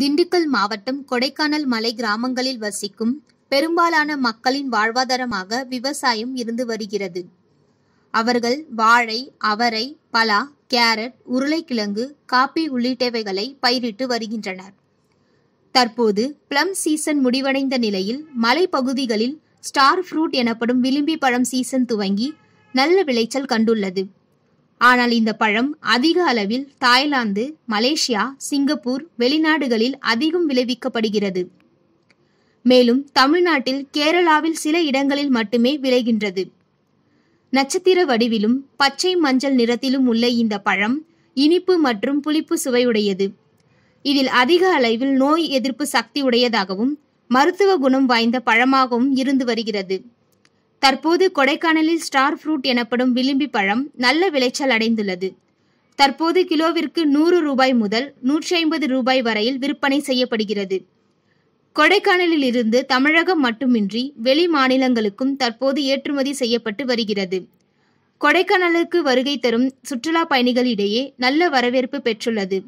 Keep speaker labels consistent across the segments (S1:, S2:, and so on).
S1: திண்டுக்கல் மாவட்டம் கொடைக்கானல் மலை கிராமங்களில் வசிக்கும் பெரும்பாலான மக்களின் வாழ்வாதாரமாக விவசாயம் இருந்து வருகிறது அவர்கள் வாழை அவரை பலா கேரட் உருளைக்கிழங்கு காப்பி உள்ளிட்டவைகளை பயிரிட்டு வருகின்றனர் தற்போது பிளம் சீசன் முடிவடைந்த நிலையில் மலைப்பகுதிகளில் ஸ்டார் ஃப்ரூட் எனப்படும் விளிம்பி பழம் சீசன் துவங்கி நல்ல விளைச்சல் கண்டுள்ளது ஆனால் இந்த பழம் அதிக அளவில் தாய்லாந்து மலேசியா சிங்கப்பூர் வெளிநாடுகளில் அதிகம் விளைவிக்கப்படுகிறது மேலும் தமிழ்நாட்டில் கேரளாவில் சில இடங்களில் மட்டுமே விளைகின்றது நட்சத்திர வடிவிலும் பச்சை மஞ்சள் நிறத்திலும் உள்ள இந்த பழம் இனிப்பு மற்றும் புளிப்பு சுவையுடையது இதில் அதிக அளவில் நோய் எதிர்ப்பு சக்தி உடையதாகவும் மருத்துவ குணம் வாய்ந்த பழமாகவும் இருந்து வருகிறது தற்போது கொடைக்கானலில் ஸ்டார் ஃப்ரூட் எனப்படும் விளிம்பி பழம் நல்ல விளைச்சல் அடைந்துள்ளது தற்போது கிலோவிற்கு நூறு ரூபாய் முதல் நூற்றி ஐம்பது ரூபாய் வரையில் விற்பனை செய்யப்படுகிறது கொடைக்கானலில் இருந்து தமிழகம் மட்டுமின்றி வெளி மாநிலங்களுக்கும் தற்போது ஏற்றுமதி செய்யப்பட்டு வருகிறது கொடைக்கானலுக்கு வருகை தரும் சுற்றுலா பயணிகளிடையே நல்ல வரவேற்பு பெற்றுள்ளது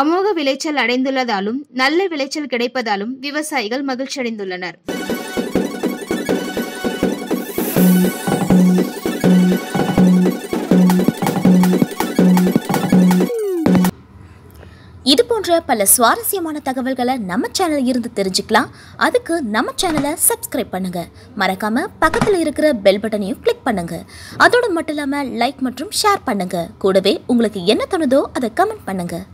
S1: அமோக விளைச்சல் அடைந்துள்ளதாலும் நல்ல விளைச்சல் கிடைப்பதாலும் விவசாயிகள் மகிழ்ச்சியடைந்துள்ளனர்
S2: இது போன்ற பல சுவாரஸ்யமான தகவல்களை நம்ம சேனல் இருந்து தெரிஞ்சுக்கலாம் அதுக்கு நம்ம சேனலை சப்ஸ்கிரைப் பண்ணுங்க மறக்காம பக்கத்தில் இருக்கிற பெல் பட்டனையும் கிளிக் பண்ணுங்க அதோடு மட்டும் இல்லாமல் லைக் மற்றும் ஷேர் பண்ணுங்க கூடவே உங்களுக்கு என்ன தோணுதோ அதை கமெண்ட் பண்ணுங்க